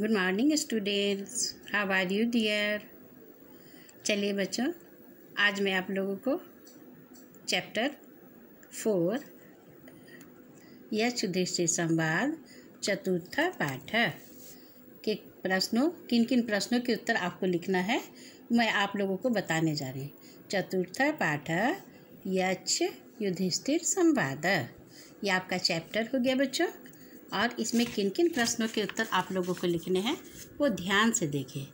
good morning students how are you dear चलिए बच्चों आज मैं आप लोगों को चैप्टर फोर यश दृश्य संवाद चतुर्थ पाठ के प्रश्नों किन किन प्रश्नों के उत्तर आपको लिखना है मैं आप लोगों को बताने जा रही हूँ चतुर्थ पाठ यक्ष युधिष्ठिर संवाद ये आपका चैप्टर हो गया बच्चों और इसमें किन किन प्रश्नों के उत्तर आप लोगों को लिखने हैं वो ध्यान से देखें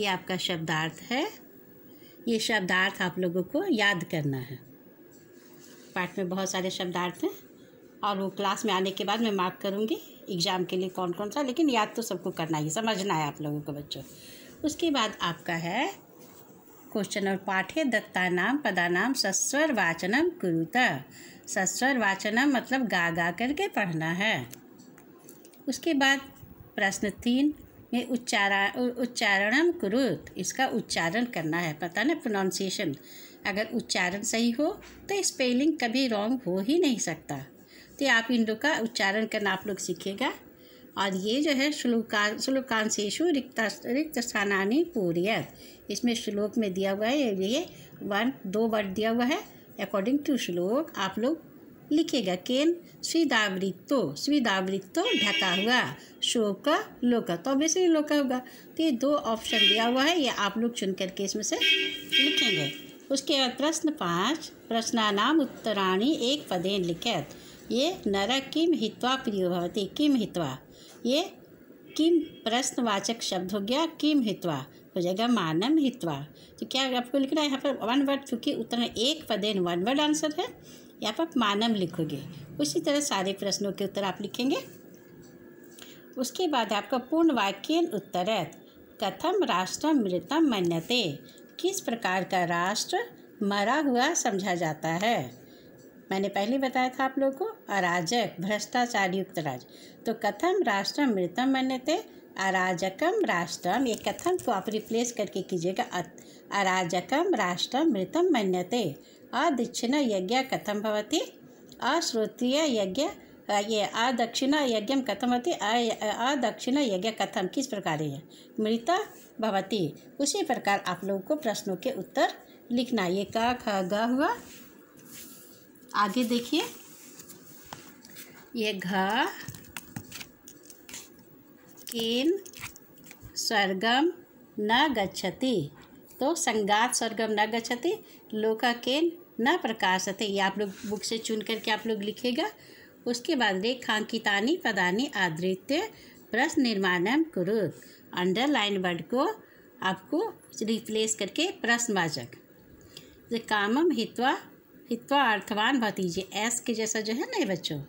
ये आपका शब्दार्थ है ये शब्दार्थ आप लोगों को याद करना है पाठ में बहुत सारे शब्दार्थ हैं और वो क्लास में आने के बाद मैं मार्क करूँगी एग्ज़ाम के लिए कौन कौन सा लेकिन याद तो सबको करना ही समझना है आप लोगों को बच्चों उसके बाद आपका है क्वेश्चन और पाठ है दत्ता नाम पदा नाम सस्वर वाचनम कुरुता सस्वर वाचनम मतलब गा गा करके पढ़ना है उसके बाद प्रश्न तीन में उच्चारण उच्चारणम कुरुत इसका उच्चारण करना है पता ना प्रोनाउंसिएशन अगर उच्चारण सही हो तो स्पेलिंग कभी रॉन्ग हो ही नहीं सकता तो आप इन लोग का उच्चारण करना आप लोग सीखेगा और ये जो है श्लोकान श्लोकांशेशु रिक्त रिक्त स्थानानी है इसमें श्लोक में दिया हुआ है ये वन दो वर्ड दिया हुआ है अकॉर्डिंग टू श्लोक आप लोग लिखेगा केन स्वीदावृत्त स्विदावृत्तो ढका हुआ शोक का लोका तो ही लोका होगा तो ये दो ऑप्शन दिया हुआ है ये आप लोग चुन करके इसमें से लिखेंगे उसके बाद प्रश्न पाँच प्रश्नानाम उत्तराणी एक पदेन लिखित ये नर किम हित्वा प्रियो भवती किम हित्वा ये किम प्रश्नवाचक शब्द हो गया किम हित्वा हो जाएगा मानम हित्वा तो क्या आपको लिखना है यहाँ पर वन वर्ड चूँकि उत्तर एक पदेन वन वर्ड आंसर है यहाँ पर आप मानम लिखोगे उसी तरह सारे प्रश्नों के उत्तर आप लिखेंगे उसके बाद आपका पूर्ण वाक्य है कथम राष्ट्र मृतम मन्यते किस प्रकार का राष्ट्र मरा हुआ समझा जाता है मैंने पहले बताया था आप लोगों को अराजक भ्रष्टाचार युक्त राज्य तो कथम राष्ट्र मृतम मन्यते अराजकम राष्ट्रम ये कथम को आप रिप्लेस करके कीजिएगा अराजकम राष्ट्रम मृतम मन्यते आ यज्ञ कथम होती आ ये आ यज्ञ कथम होती आ यज्ञ कथम किस प्रकार है मृता भवती उसी प्रकार आप लोगों को प्रश्नों के उत्तर लिखना ये का ख ग हुआ आगे देखिए ये घ केन स्वर्गम न गच्छति तो संगात स्वर्गम न गचते लोका के न प्रकाशते ये आप लोग बुक से चुन करके आप लोग लिखेगा उसके बाद रेखांकितानी पदानी आदृत्य प्रश्न निर्माणम कुरु अंडरलाइन वर्ड को आपको रिप्लेस करके प्रश्नवाचक जो कामम हित्वा हित्वा अर्थवान भतीजे एस के जैसा जो है ना बच्चों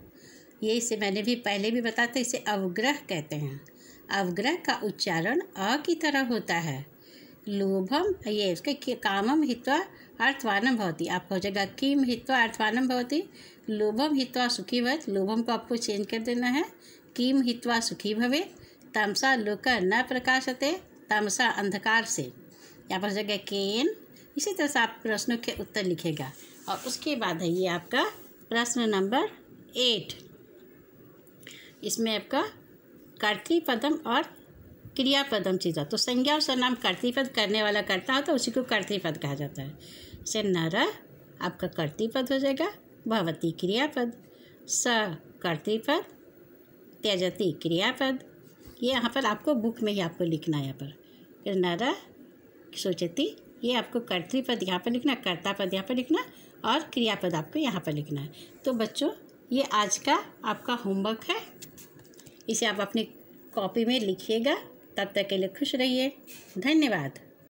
ये इसे मैंने भी पहले भी बताते इसे अवग्रह कहते हैं अवग्रह का उच्चारण अ की तरह होता है लोभम ये उसके कामम हित्वा अर्थवानम भवती आपका हो जाएगा किम हित्वा अर्थवानम भवती लोभम हित्वा सुखी भवत लोभम को आपको चेंज कर देना है किम हित्वा सुखी भवे तमसा लोक न प्रकाशते तमसा अंधकार से यहाँ पर हो जाएगा केन इसी तरह से आप प्रश्नों के उत्तर लिखेगा और उसके बाद है ये आपका प्रश्न नंबर एट इसमें आपका कर्तृपदम पदम और क्रियापदम चीजा तो संज्ञा और सरनाम कर्तिपद करने वाला करता होता है उसी को कर्तिपद कहा जाता है से नर आपका कर्तिपद हो जाएगा भवती क्रियापद स कर्तिपद त्यजती क्रियापद ये यहाँ पर आपको बुक में ही आपको लिखना है यहाँ पर फिर नर सोचती ये आपको कर्तृपद यहाँ पर लिखना कर्तापद यहाँ पर लिखना और क्रियापद आपको यहाँ पर लिखना है तो बच्चों ये आज का आपका होमवर्क है इसे आप अपनी कॉपी में लिखिएगा तब तक के लिए खुश रहिए धन्यवाद